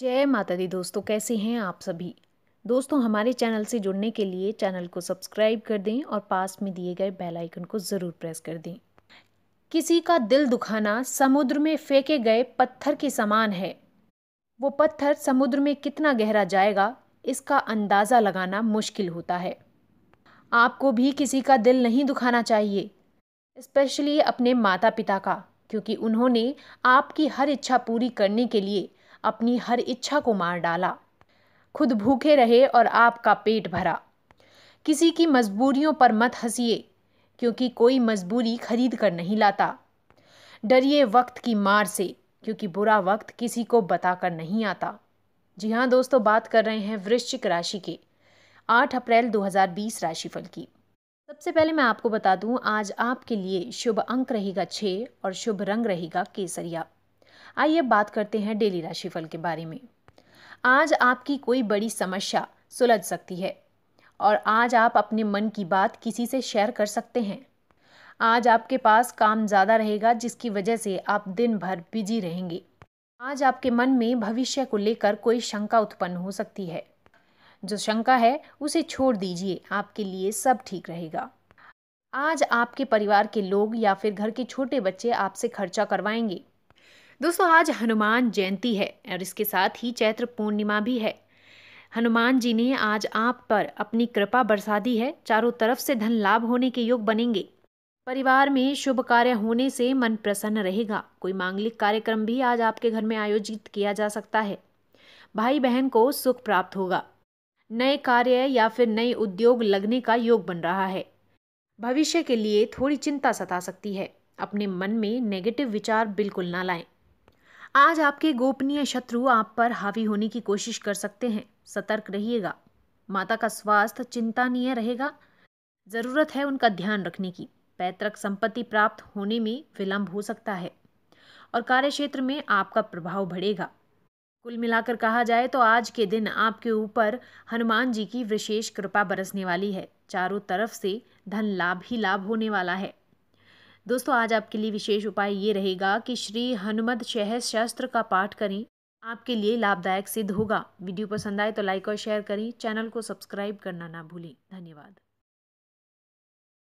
जय माता दी दोस्तों कैसे हैं आप सभी दोस्तों हमारे चैनल से जुड़ने के लिए चैनल को सब्सक्राइब कर दें और पास में दिए गए बेल आइकन को ज़रूर प्रेस कर दें किसी का दिल दुखाना समुद्र में फेंके गए पत्थर के समान है वो पत्थर समुद्र में कितना गहरा जाएगा इसका अंदाज़ा लगाना मुश्किल होता है आपको भी किसी का दिल नहीं दुखाना चाहिए स्पेशली अपने माता पिता का क्योंकि उन्होंने आपकी हर इच्छा पूरी करने के लिए अपनी हर इच्छा को मार डाला खुद भूखे रहे और आपका पेट भरा किसी की मजबूरियों पर मत हंसीए क्योंकि कोई मजबूरी खरीद कर नहीं लाता डरिए वक्त की मार से क्योंकि बुरा वक्त किसी को बताकर नहीं आता जी हाँ दोस्तों बात कर रहे हैं वृश्चिक राशि के 8 अप्रैल 2020 राशिफल की सबसे पहले मैं आपको बता दूं आज आपके लिए शुभ अंक रहेगा छः और शुभ रंग रहेगा केसरिया आइए बात करते हैं डेली राशिफल के बारे में आज आपकी कोई बड़ी समस्या सुलझ सकती है और आज आप अपने मन की बात किसी से शेयर कर सकते हैं आज आपके पास काम ज़्यादा रहेगा जिसकी वजह से आप दिन भर बिजी रहेंगे आज आपके मन में भविष्य को लेकर कोई शंका उत्पन्न हो सकती है जो शंका है उसे छोड़ दीजिए आपके लिए सब ठीक रहेगा आज आपके परिवार के लोग या फिर घर के छोटे बच्चे आपसे खर्चा करवाएंगे दोस्तों आज हनुमान जयंती है और इसके साथ ही चैत्र पूर्णिमा भी है हनुमान जी ने आज आप पर अपनी कृपा बरसा दी है चारों तरफ से धन लाभ होने के योग बनेंगे परिवार में शुभ कार्य होने से मन प्रसन्न रहेगा कोई मांगलिक कार्यक्रम भी आज आपके घर में आयोजित किया जा सकता है भाई बहन को सुख प्राप्त होगा नए कार्य या फिर नए उद्योग लगने का योग बन रहा है भविष्य के लिए थोड़ी चिंता सता सकती है अपने मन में नेगेटिव विचार बिल्कुल ना लाएं आज आपके गोपनीय शत्रु आप पर हावी होने की कोशिश कर सकते हैं सतर्क रहिएगा माता का स्वास्थ्य चिंतानीय रहेगा ज़रूरत है उनका ध्यान रखने की पैतृक संपत्ति प्राप्त होने में विलंब हो सकता है और कार्यक्षेत्र में आपका प्रभाव बढ़ेगा कुल मिलाकर कहा जाए तो आज के दिन आपके ऊपर हनुमान जी की विशेष कृपा बरसने वाली है चारों तरफ से धन लाभ ही लाभ होने वाला है दोस्तों आज आपके लिए विशेष उपाय ये रहेगा कि श्री हनुमत शहर शास्त्र का पाठ करें आपके लिए लाभदायक सिद्ध होगा वीडियो पसंद आए तो लाइक और शेयर करें चैनल को सब्सक्राइब करना ना भूलें धन्यवाद